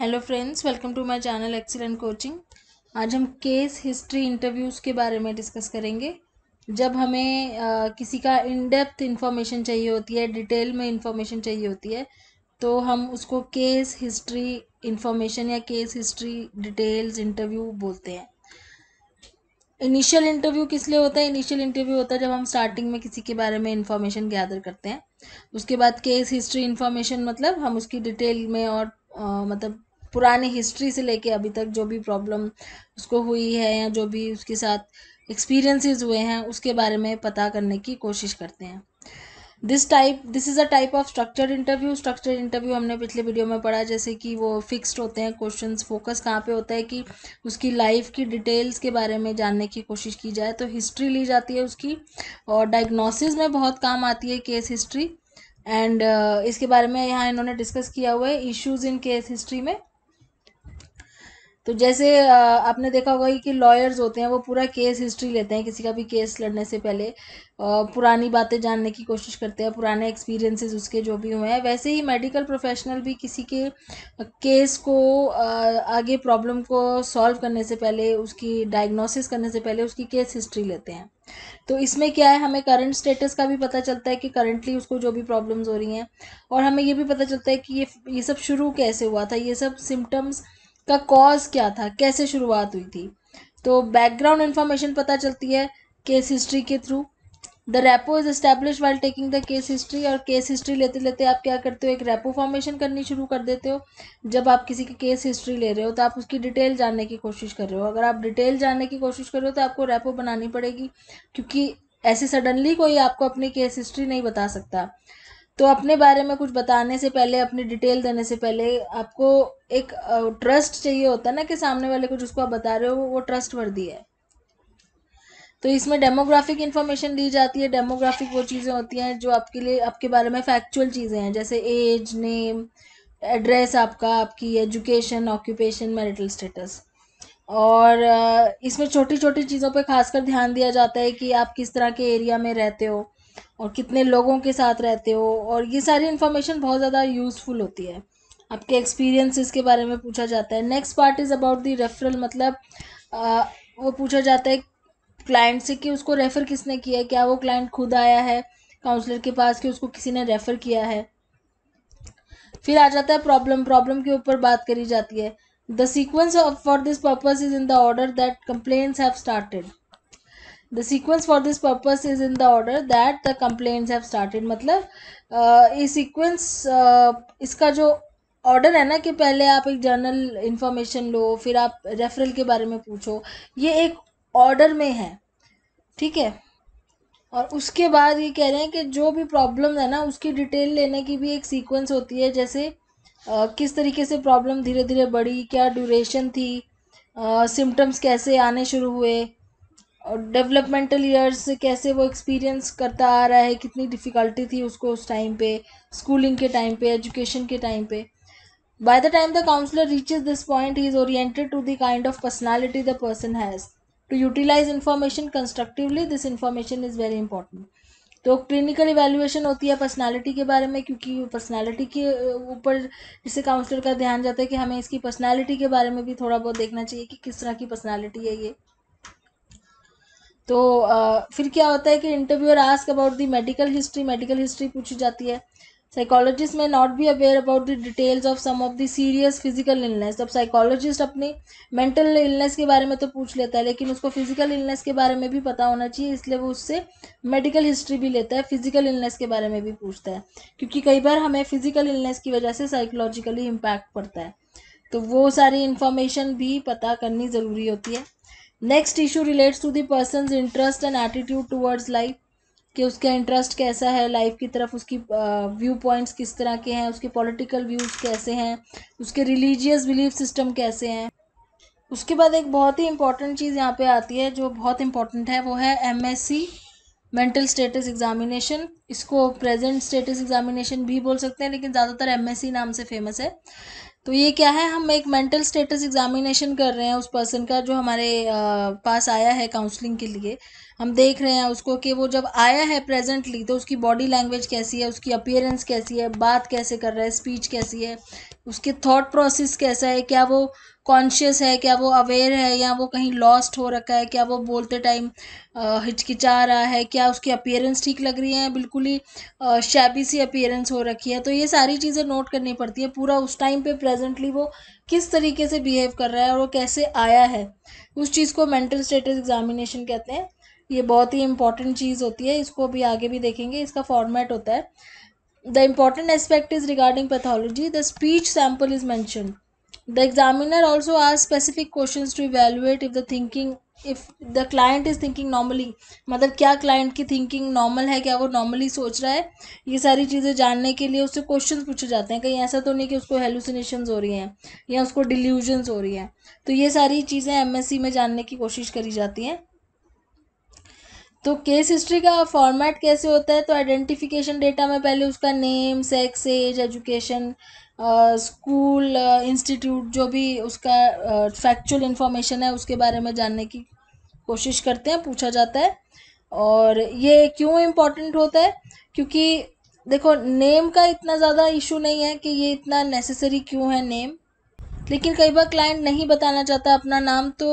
hello friends welcome to my channel excellent coaching आज हम case history interviews के बारे में डिस्कस करेंगे जब हमें आ, किसी का इन डेप्थ इन्फॉर्मेशन चाहिए होती है डिटेल में इंफॉर्मेशन चाहिए होती है तो हम उसको केस हिस्ट्री इन्फॉर्मेशन या केस हिस्ट्री डिटेल्स इंटरव्यू बोलते हैं इनिशियल इंटरव्यू किस लिए होता है इनिशियल इंटरव्यू होता है जब हम स्टार्टिंग में किसी के बारे में इंफॉर्मेशन गैदर करते हैं उसके बाद केस हिस्ट्री इन्फॉर्मेशन मतलब हम उसकी डिटेल में और आ, मतलब पुराने हिस्ट्री से लेके अभी तक जो भी प्रॉब्लम उसको हुई है या जो भी उसके साथ एक्सपीरियंसेस हुए हैं उसके बारे में पता करने की कोशिश करते हैं this type this is a type of structure interview structure interview हमने पिछले वीडियो में पढ़ा जैसे कि वो फिक्स्ड होते हैं क्वेश्चंस फोकस कहाँ पे होता है कि उसकी लाइफ की डिटेल्स के बारे में जानने की कोशिश की जाए तो हिस्ट्री ली जाती है उसकी और डायग्नोसिस में बहुत काम आती है केस हिस्ट्री एंड इसके बारे में यहाँ इन्होंने डिस्कस किया हुआ है इश्यूज़ इन केस हिस्ट्री में तो जैसे आपने देखा होगा कि लॉयर्स होते हैं वो पूरा केस हिस्ट्री लेते हैं किसी का भी केस लड़ने से पहले पुरानी बातें जानने की कोशिश करते हैं पुराने एक्सपीरियंसेस उसके जो भी हुए हैं वैसे ही मेडिकल प्रोफेशनल भी किसी के केस को आगे प्रॉब्लम को सॉल्व करने से पहले उसकी डायग्नोसिस करने से पहले उसकी केस हिस्ट्री लेते हैं तो इसमें क्या है हमें करंट स्टेटस का भी पता चलता है कि करंटली उसको जो भी प्रॉब्लम्स हो रही हैं और हमें ये भी पता चलता है कि ये ये सब शुरू कैसे हुआ था ये सब सिम्टम्स का कॉज क्या था कैसे शुरुआत हुई थी तो बैकग्राउंड इन्फॉर्मेशन पता चलती है केस हिस्ट्री के through the rapport is establish while taking the case history और केस हिस्ट्री लेते लेते आप क्या करते हो एक रेपो फॉर्मेशन करनी शुरू कर देते हो जब आप किसी की केस हिस्ट्री ले रहे हो तो आप उसकी डिटेल जानने की कोशिश कर रहे हो अगर आप डिटेल जानने की कोशिश कर रहे हो तो आपको रेपो बनानी पड़ेगी क्योंकि ऐसे सडनली कोई आपको अपनी केस हिस्ट्री नहीं बता सकता तो अपने बारे में कुछ बताने से पहले अपनी डिटेल देने से पहले आपको एक ट्रस्ट चाहिए होता है ना कि सामने वाले को जिसको आप बता रहे हो वो ट्रस्ट वर्दी है तो इसमें डेमोग्राफिक इन्फॉर्मेशन दी जाती है डेमोग्राफिक वो चीज़ें होती हैं जो आपके लिए आपके बारे में फैक्चुअल चीज़ें हैं जैसे एज नेम एड्रेस आपका आपकी एजुकेशन ऑक्यूपेशन मैरिटल स्टेटस और इसमें छोटी छोटी चीज़ों पर खासकर ध्यान दिया जाता है कि आप किस तरह के एरिया में रहते हो और कितने लोगों के साथ रहते हो और ये सारी इन्फॉर्मेशन बहुत ज़्यादा यूज़फुल होती है आपके एक्सपीरियंसेस के बारे में पूछा जाता है next part is about the referral मतलब आ, वो पूछा जाता है क्लाइंट से कि उसको रेफ़र किसने किया है क्या वो क्लाइंट खुद आया है काउंसलर के पास कि उसको किसी ने रेफ़र किया है फिर आ जाता है प्रॉब्लम प्रॉब्लम के ऊपर बात करी जाती है the sequence for this purpose is in the order that complaints have started the sequence for this purpose is in the order that the complaints have started मतलब ये सीक्वेंस इसका जो ऑर्डर है ना कि पहले आप एक जर्नल इंफॉर्मेशन लो फिर आप रेफरल के बारे में पूछो ये एक ऑर्डर में है ठीक है और उसके बाद ये कह रहे हैं कि जो भी प्रॉब्लम है ना उसकी डिटेल लेने की भी एक सीक्वेंस होती है जैसे आ, किस तरीके से प्रॉब्लम धीरे धीरे बढ़ी क्या ड्यूरेशन थी सिम्टम्स कैसे आने शुरू हुए और डेवलपमेंटल ईयर्स से कैसे वो एक्सपीरियंस करता आ रहा है कितनी डिफ़िकल्टी थी उसको उस टाइम पे स्कूलिंग के टाइम पे एजुकेशन के टाइम पे by the time the counsellor reaches this point he is oriented to the kind of personality the person has to utilise information constructively this information is very important तो clinical evaluation होती है personality के बारे में क्योंकि personality के ऊपर जिससे काउंसलर का ध्यान जाता है कि हमें इसकी पर्सनैलिटी के बारे में भी थोड़ा बहुत देखना चाहिए कि किस तरह की पर्सनैलिटी है ये तो फिर क्या होता है कि interviewer ask about the medical history medical history पूछी जाती है psychologist may not be aware about the details of some of the serious physical illness अब साइकोलॉजिस्ट अपनी मेंटल इलनेस के बारे में तो पूछ लेता है लेकिन उसको फिजिकल इलनेस के बारे में भी पता होना चाहिए इसलिए वो उससे मेडिकल हिस्ट्री भी लेता है फिजिकल इलनेस के बारे में भी पूछता है क्योंकि कई बार हमें फिजिकल इलनेस की वजह से साइकोलॉजिकली इम्पैक्ट पड़ता है तो वो सारी इन्फॉर्मेशन भी पता करनी ज़रूरी होती है next issue relates to the person interest and attitude towards life कि उसका इंटरेस्ट कैसा है लाइफ की तरफ उसकी व्यू पॉइंट्स किस तरह के हैं उसके पॉलिटिकल व्यूज़ कैसे हैं उसके रिलीजियस बिलीफ सिस्टम कैसे हैं उसके बाद एक बहुत ही इंपॉर्टेंट चीज़ यहाँ पे आती है जो बहुत इंपॉर्टेंट है वो है एमएससी मेंटल स्टेटस एग्जामिनेशन इसको प्रेजेंट स्टेटस एग्जामिनेशन भी बोल सकते हैं लेकिन ज़्यादातर एमएससी नाम से फेमस है तो ये क्या है हम एक मेंटल स्टेटस एग्जामिनेशन कर रहे हैं उस पर्सन का जो हमारे पास आया है काउंसलिंग के लिए हम देख रहे हैं उसको कि वो जब आया है प्रेजेंटली तो उसकी बॉडी लैंग्वेज कैसी है उसकी अपियरेंस कैसी है बात कैसे कर रहा है स्पीच कैसी है उसके थॉट प्रोसेस कैसा है क्या वो कॉन्शियस है क्या वो अवेयर है या वो कहीं लॉस्ट हो रखा है क्या वो बोलते टाइम हिचकिचा रहा है क्या उसकी अपियरेंस ठीक लग रही है बिल्कुल ही शैबी सी अपियरेंस हो रखी है तो ये सारी चीज़ें नोट करनी पड़ती है पूरा उस टाइम पे प्रेजेंटली वो किस तरीके से बिहेव कर रहा है और वो कैसे आया है उस चीज़ को मेंटल स्टेटस एग्जामिनेशन कहते हैं ये बहुत ही इंपॉर्टेंट चीज़ होती है इसको अभी आगे भी देखेंगे इसका फॉर्मेट होता है the important aspect is regarding pathology the speech sample is mention the examiner also are specific question to evaluate if the thinking if the client is thinking normally मतलब क्या क्लाइंट की थिंकिंग नॉर्मल है क्या वो normally सोच रहा है ये सारी चीज़ें जानने के लिए उससे क्वेश्चन पूछे जाते हैं कहीं ऐसा तो नहीं कि उसको hallucinations हो रही हैं या उसको डिल्यूजन्स हो रही हैं तो ये सारी चीज़ें एम एस सी में जानने की कोशिश करी जाती हैं तो केस हिस्ट्री का फॉर्मेट कैसे होता है तो आइडेंटिफिकेशन डेटा में पहले उसका name sex age education school institute जो भी उसका फैक्चुअल uh, इन्फॉर्मेशन है उसके बारे में जानने की कोशिश करते हैं पूछा जाता है और ये क्यों इम्पोर्टेंट होता है क्योंकि देखो नेम का इतना ज़्यादा इशू नहीं है कि ये इतना नेसेसरी क्यों है नेम लेकिन कई बार क्लाइंट नहीं बताना चाहता अपना नाम तो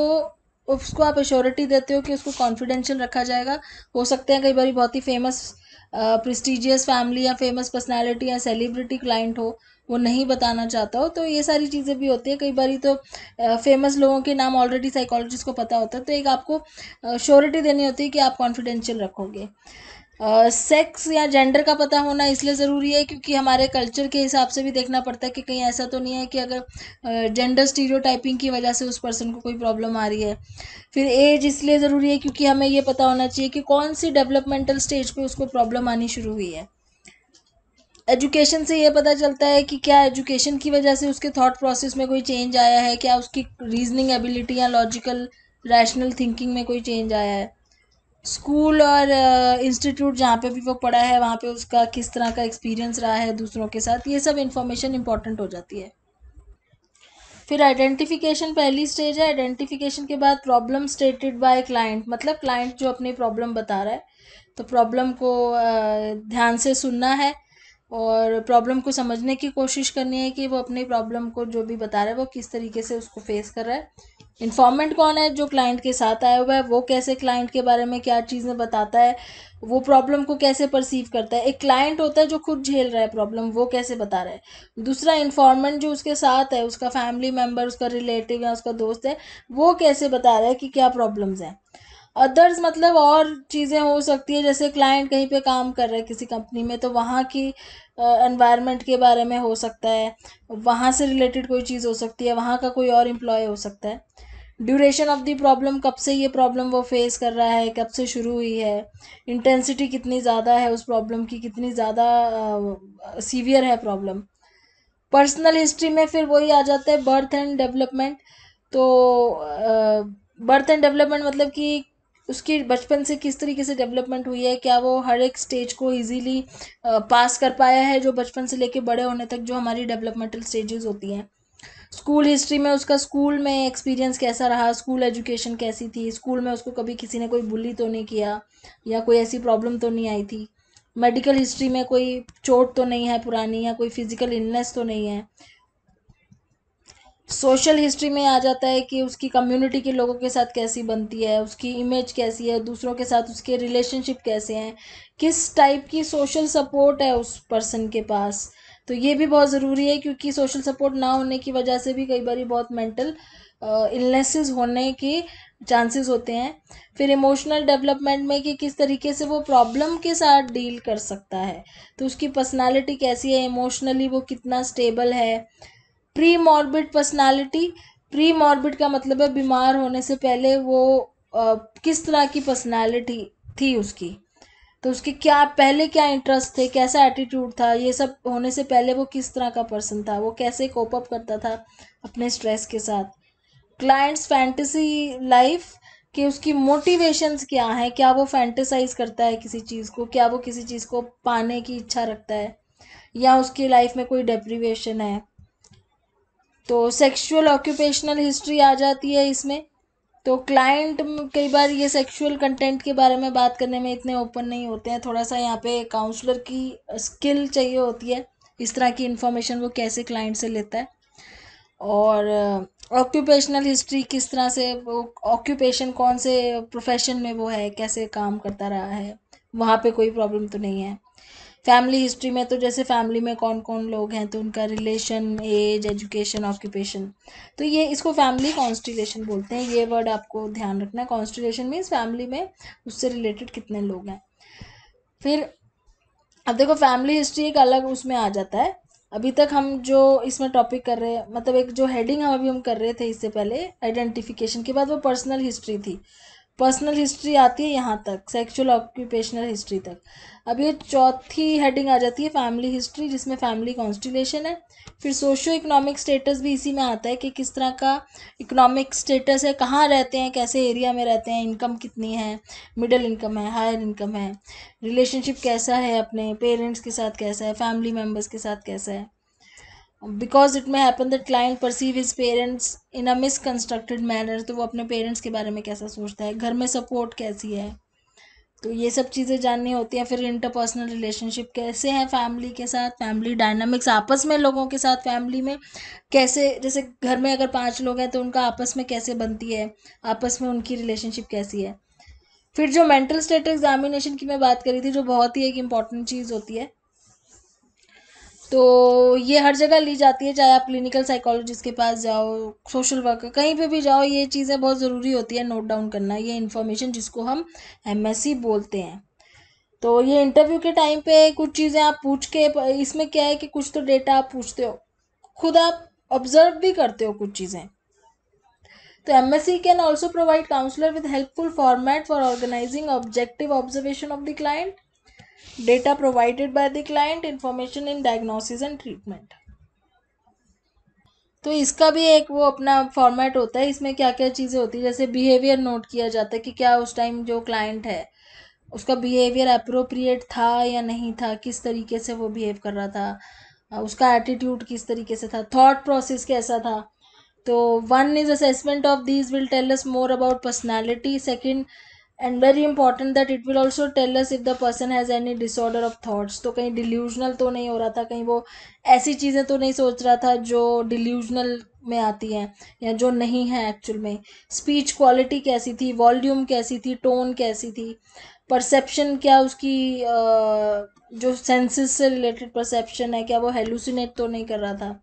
उसको आप एश्योरिटी देते हो कि उसको कॉन्फिडेंशियल रखा जाएगा हो सकते हैं कई बार बहुत ही फेमस प्रिस्टिजियस फैमिली या फेमस पर्सनालिटी या सेलिब्रिटी क्लाइंट हो वो नहीं बताना चाहता हो तो ये सारी चीज़ें भी होती है कई बार तो फेमस लोगों के नाम ऑलरेडी साइकोलॉजिस्ट को पता होता है तो एक आपको श्योरिटी देनी होती है कि आप कॉन्फिडेंशियल रखोगे सेक्स या जेंडर का पता होना इसलिए ज़रूरी है क्योंकि हमारे कल्चर के हिसाब से भी देखना पड़ता है कि कहीं ऐसा तो नहीं है कि अगर जेंडर स्टीरियो की वजह से उस पर्सन को कोई प्रॉब्लम आ रही है फिर एज इसलिए ज़रूरी है क्योंकि हमें ये पता होना चाहिए कि कौन सी डेवलपमेंटल स्टेज पर उसको प्रॉब्लम आनी शुरू हुई है एजुकेशन से ये पता चलता है कि क्या एजुकेशन की वजह से उसके थॉट प्रोसेस में कोई चेंज आया है क्या उसकी रीजनिंग एबिलिटी या लॉजिकल रैशनल थिंकिंग में कोई चेंज आया है स्कूल और इंस्टीट्यूट जहाँ पे भी वो पढ़ा है वहाँ पे उसका किस तरह का एक्सपीरियंस रहा है दूसरों के साथ ये सब इन्फॉर्मेशन इंपॉर्टेंट हो जाती है फिर आइडेंटिफिकेशन पहली स्टेज है आइडेंटिफिकेशन के बाद प्रॉब्लम स्टेटेड बाय क्लाइंट मतलब क्लाइंट जो अपनी प्रॉब्लम बता रहा है तो प्रॉब्लम को ध्यान से सुनना है और प्रॉब्लम को समझने की कोशिश करनी है कि वो अपनी प्रॉब्लम को जो भी बता रहा है वो किस तरीके से उसको फेस कर रहा है इन्फॉर्मेंट कौन है जो क्लाइंट के साथ आया हुआ है वो कैसे क्लाइंट के बारे में क्या चीज़ें बताता है वो प्रॉब्लम को कैसे परसीव करता है एक क्लाइंट होता है जो खुद झेल रहा है प्रॉब्लम वो कैसे बता रहा है दूसरा इन्फॉर्मेंट जो उसके साथ है उसका फैमिली मेम्बर उसका रिलेटिव या उसका दोस्त है वो कैसे बता रहा है कि क्या प्रॉब्लम्स हैं अदर्स मतलब और चीज़ें हो सकती है जैसे क्लाइंट कहीं पे काम कर रहा है किसी कंपनी में तो वहाँ की एनवायरनमेंट के बारे में हो सकता है वहाँ से रिलेटेड कोई चीज़ हो सकती है वहाँ का कोई और एम्प्लॉय हो सकता है ड्यूरेशन ऑफ दी प्रॉब्लम कब से ये प्रॉब्लम वो फेस कर रहा है कब से शुरू हुई है इंटेंसिटी कितनी ज़्यादा है उस प्रॉब्लम की कितनी ज़्यादा सीवियर है प्रॉब्लम पर्सनल हिस्ट्री में फिर वही आ जाता है बर्थ एंड डेवलपमेंट तो बर्थ एंड डेवलपमेंट मतलब कि उसकी बचपन से किस तरीके से डेवलपमेंट हुई है क्या वो हर एक स्टेज को इजीली पास कर पाया है जो बचपन से लेके बड़े होने तक जो हमारी डेवलपमेंटल स्टेजेस होती हैं स्कूल हिस्ट्री में उसका स्कूल में एक्सपीरियंस कैसा रहा स्कूल एजुकेशन कैसी थी स्कूल में उसको कभी किसी ने कोई बुली तो नहीं किया या कोई ऐसी प्रॉब्लम तो नहीं आई थी मेडिकल हिस्ट्री में कोई चोट तो नहीं है पुरानी या कोई फिजिकल इलनेस तो नहीं है सोशल हिस्ट्री में आ जाता है कि उसकी कम्युनिटी के लोगों के साथ कैसी बनती है उसकी इमेज कैसी है दूसरों के साथ उसके रिलेशनशिप कैसे हैं किस टाइप की सोशल सपोर्ट है उस पर्सन के पास तो ये भी बहुत ज़रूरी है क्योंकि सोशल सपोर्ट ना होने की वजह से भी कई बार बहुत मेंटल इलनेसेस होने के चांसेस होते हैं फिर इमोशनल डेवलपमेंट में कि किस तरीके से वो प्रॉब्लम के साथ डील कर सकता है तो उसकी पर्सनालिटी कैसी है इमोशनली वो कितना स्टेबल है premorbid personality premorbid का मतलब है बीमार होने से पहले वो आ, किस तरह की पर्सनालिटी थी उसकी तो उसके क्या पहले क्या इंटरेस्ट थे कैसा एटीट्यूड था ये सब होने से पहले वो किस तरह का पर्सन था वो कैसे कोप अप करता था अपने स्ट्रेस के साथ क्लाइंट्स फैंटेसी लाइफ कि उसकी मोटिवेशंस क्या हैं क्या वो फैंटेसाइज करता है किसी चीज़ को क्या वो किसी चीज़ को पाने की इच्छा रखता है या उसकी लाइफ में कोई डेप्रीवेशन है तो सेक्सुअल ऑक्यूपेशनल हिस्ट्री आ जाती है इसमें तो क्लाइंट कई बार ये सेक्सुअल कंटेंट के बारे में बात करने में इतने ओपन नहीं होते हैं थोड़ा सा यहाँ पे काउंसलर की स्किल चाहिए होती है इस तरह की इन्फॉर्मेशन वो कैसे क्लाइंट से लेता है और ऑक्यूपेशनल हिस्ट्री किस तरह से वो ऑक्यूपेशन कौन से प्रोफेशन में वो है कैसे काम करता रहा है वहाँ पे कोई प्रॉब्लम तो नहीं है फैमिली हिस्ट्री में तो जैसे फैमिली में कौन कौन लोग हैं तो उनका रिलेशन एज एजुकेशन ऑक्यूपेशन तो ये इसको फैमिली कॉन्स्टिलेशन बोलते हैं ये वर्ड आपको ध्यान रखना है कॉन्स्टिलेशन मीन्स फैमिली में उससे रिलेटेड कितने लोग हैं फिर अब देखो फैमिली हिस्ट्री एक अलग उसमें आ जाता है अभी तक हम जो इसमें टॉपिक कर रहे हैं मतलब एक जो हेडिंग हम अभी हम कर रहे थे इससे पहले आइडेंटिफिकेशन के बाद वो पर्सनल हिस्ट्री थी पर्सनल हिस्ट्री आती है यहाँ तक सेक्सुअल ऑक्यूपेशनल हिस्ट्री तक अब ये चौथी हेडिंग आ जाती है फैमिली हिस्ट्री जिसमें फैमिली कॉन्स्टिलेशन है फिर सोशो इकोनॉमिक स्टेटस भी इसी में आता है कि किस तरह का इकोनॉमिक स्टेटस है कहाँ रहते हैं कैसे एरिया में रहते हैं इनकम कितनी है मिडिल इनकम है हायर इनकम है रिलेशनशिप कैसा है अपने पेरेंट्स के साथ कैसा है फैमिली मेम्बर्स के साथ कैसा है because it may happen that client perceive his parents in a misconstructed manner तो वो अपने पेरेंट्स के बारे में कैसा सोचता है घर में सपोर्ट कैसी है तो ये सब चीज़ें जाननी होती हैं फिर इंटरपर्सनल रिलेशनशिप कैसे हैं फैमिली के साथ फैमिली डायनामिक्स आपस में लोगों के साथ फैमिली में कैसे जैसे घर में अगर पांच लोग हैं तो उनका आपस में कैसे बनती है आपस में उनकी रिलेशनशिप कैसी है फिर जो मेंटल स्टेट एग्जामिनेशन की मैं बात करी थी जो बहुत ही एक इम्पॉर्टेंट चीज़ होती है तो ये हर जगह ली जाती है चाहे आप क्लिनिकल साइकोलॉजिस्ट के पास जाओ सोशल वर्कर कहीं पे भी जाओ ये चीज़ें बहुत ज़रूरी होती है नोट डाउन करना ये इन्फॉर्मेशन जिसको हम एम बोलते हैं तो ये इंटरव्यू के टाइम पे कुछ चीज़ें आप पूछ के इसमें क्या है कि कुछ तो डेटा आप पूछते हो खुद आप ऑब्जर्व भी करते हो कुछ चीज़ें तो M S C can also provide counsellor with helpful format for organising objective observation of the client data provided by the client information in diagnosis and treatment तो इसका भी एक वो अपना फॉर्मेट होता है इसमें क्या क्या चीज़ें होती है जैसे बिहेवियर नोट किया जाता है कि क्या उस टाइम जो क्लाइंट है उसका बिहेवियर अप्रोप्रिएट था या नहीं था किस तरीके से वो बिहेव कर रहा था उसका एटीट्यूड किस तरीके से था थॉट प्रोसेस कैसा था तो one is assessment of these will tell us more about personality second and very important that it will also tell us if the person has any disorder of thoughts तो कहीं delusional तो नहीं हो रहा था कहीं वो ऐसी चीज़ें तो नहीं सोच रहा था जो डिल्यूजनल में आती हैं या जो नहीं है एक्चुअल में स्पीच क्वालिटी कैसी थी वॉल्यूम कैसी थी टोन कैसी थी परसेप्शन क्या उसकी जो सेंसेस से रिलेटेड परसेप्शन है क्या वो हेलुसिनेट तो नहीं कर रहा था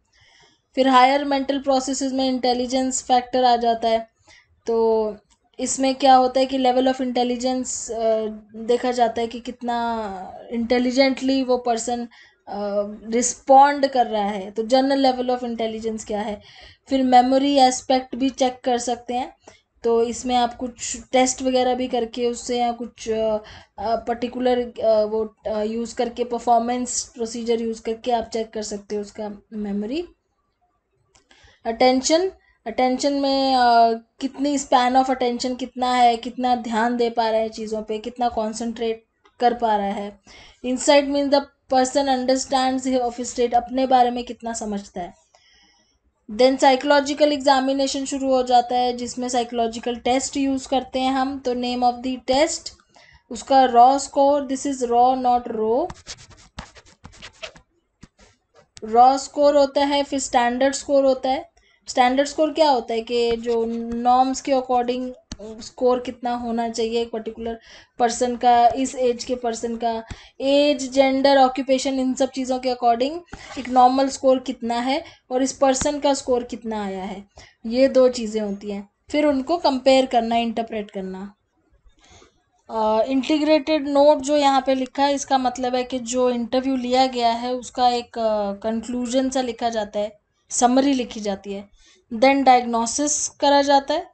फिर हायर मेंटल प्रोसेसेस में इंटेलिजेंस फैक्टर आ जाता है तो इसमें क्या होता है कि लेवल ऑफ इंटेलिजेंस देखा जाता है कि कितना इंटेलिजेंटली वो पर्सन रिस्पॉन्ड कर रहा है तो जनरल लेवल ऑफ इंटेलिजेंस क्या है फिर मेमोरी एस्पेक्ट भी चेक कर सकते हैं तो इसमें आप कुछ टेस्ट वगैरह भी करके उससे या कुछ पर्टिकुलर वो यूज़ करके परफॉर्मेंस प्रोसीजर यूज़ करके आप चेक कर सकते हो उसका मेमोरी अटेंशन अटेंशन में uh, कितनी स्पैन ऑफ अटेंशन कितना है कितना ध्यान दे पा रहा है चीज़ों पे कितना कंसंट्रेट कर पा रहा है insight mean the person understand of state अपने बारे में कितना समझता है देन साइकोलॉजिकल एग्जामिनेशन शुरू हो जाता है जिसमें साइकोलॉजिकल टेस्ट यूज़ करते हैं हम तो नेम ऑफ द टेस्ट उसका raw score this is raw not row raw score होता है फिर स्टैंडर्ड स्कोर होता है स्टैंडर्ड स्कोर क्या होता है कि जो नॉर्म्स के अकॉर्डिंग स्कोर कितना होना चाहिए एक पर्टिकुलर पर्सन का इस एज के पर्सन का एज जेंडर ऑक्यूपेशन इन सब चीज़ों के अकॉर्डिंग एक नॉर्मल स्कोर कितना है और इस पर्सन का स्कोर कितना आया है ये दो चीज़ें होती हैं फिर उनको कंपेयर करना इंटरप्रेट करना इंटीग्रेटेड uh, नोट जो यहाँ पे लिखा है इसका मतलब है कि जो इंटरव्यू लिया गया है उसका एक कंक्लूजन uh, सा लिखा जाता है समरी लिखी जाती है देन डायग्नोसिस करा जाता है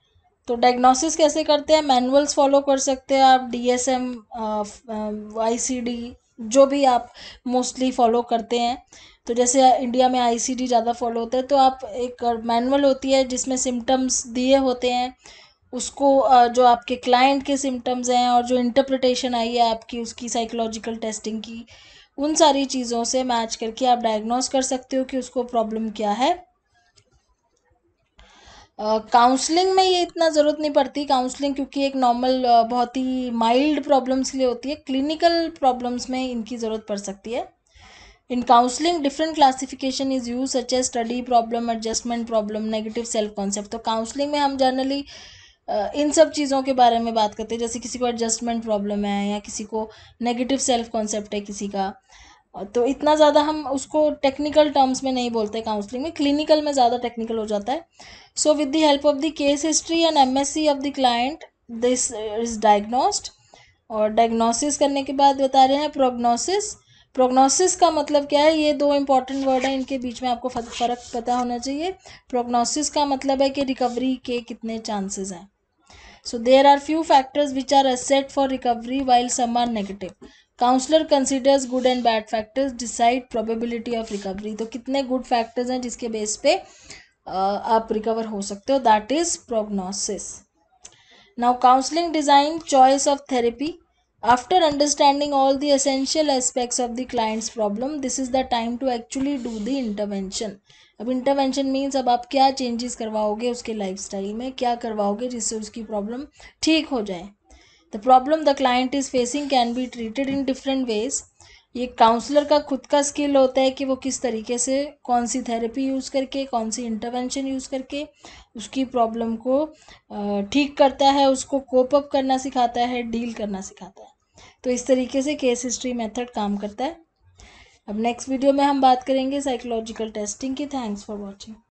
तो डायग्नोसिस कैसे करते हैं मैनुअल्स फॉलो कर सकते हैं आप D S M I C D जो भी आप मोस्टली फॉलो करते हैं तो जैसे इंडिया में आई सी डी ज़्यादा फॉलो होता है तो आप एक मैनुअल होती है जिसमें सिम्टम्स दिए होते हैं उसको जो आपके क्लाइंट के सिम्टम्स हैं और जो इंटरप्रटेशन आई है आपकी उसकी साइकोलॉजिकल टेस्टिंग की उन सारी चीज़ों से मैच करके आप डायग्नोस कर सकते हो कि उसको प्रॉब्लम क्या है काउंसलिंग में ये इतना ज़रूरत नहीं पड़ती काउंसलिंग क्योंकि एक नॉर्मल बहुत ही माइल्ड प्रॉब्लम्स के लिए होती है क्लिनिकल प्रॉब्लम्स में इनकी ज़रूरत पड़ सकती है in counselling different classification is use such as study problem adjustment problem negative self concept तो काउंसलिंग में हम जनरली इन सब चीज़ों के बारे में बात करते हैं जैसे किसी को एडजस्टमेंट प्रॉब्लम है या किसी को नेगेटिव सेल्फ कॉन्सेप्ट है किसी का तो इतना ज़्यादा हम उसको टेक्निकल टर्म्स में नहीं बोलते काउंसलिंग में क्लिनिकल में ज़्यादा टेक्निकल हो जाता है so with the help of the case history and M S C of the client this is diagnosed और डायग्नोसिस करने के बाद बता रहे हैं प्रोग्नोसिस प्रोग्नोसिस का मतलब क्या है ये दो इंपॉर्टेंट वर्ड हैं इनके बीच में आपको फ़र्क पता होना चाहिए प्रोग्नोसिस का मतलब है कि रिकवरी के कितने चांसेस हैं so there are few factors which are asset for recovery while some are negative counsellor considers good and bad factors decide probability of recovery तो कितने गुड फैक्टर्स हैं जिसके बेस पे आप रिकवर हो सकते हो that is prognosis now counselling design choice of therapy after understanding all the essential aspects of the client's problem this is the time to actually do the intervention अब intervention means अब आप क्या changes करवाओगे उसके lifestyle में क्या करवाओगे जिससे उसकी प्रॉब्लम ठीक हो जाए the problem the client is facing can be treated in different ways ये काउंसलर का खुद का स्किल होता है कि वो किस तरीके से कौन सी थेरेपी यूज़ करके कौन सी इंटरवेंशन यूज़ करके उसकी प्रॉब्लम को ठीक करता है उसको कोप अप करना सिखाता है डील करना सिखाता है तो इस तरीके से केस हिस्ट्री मेथड काम करता है अब नेक्स्ट वीडियो में हम बात करेंगे साइकोलॉजिकल टेस्टिंग की थैंक्स फॉर वॉचिंग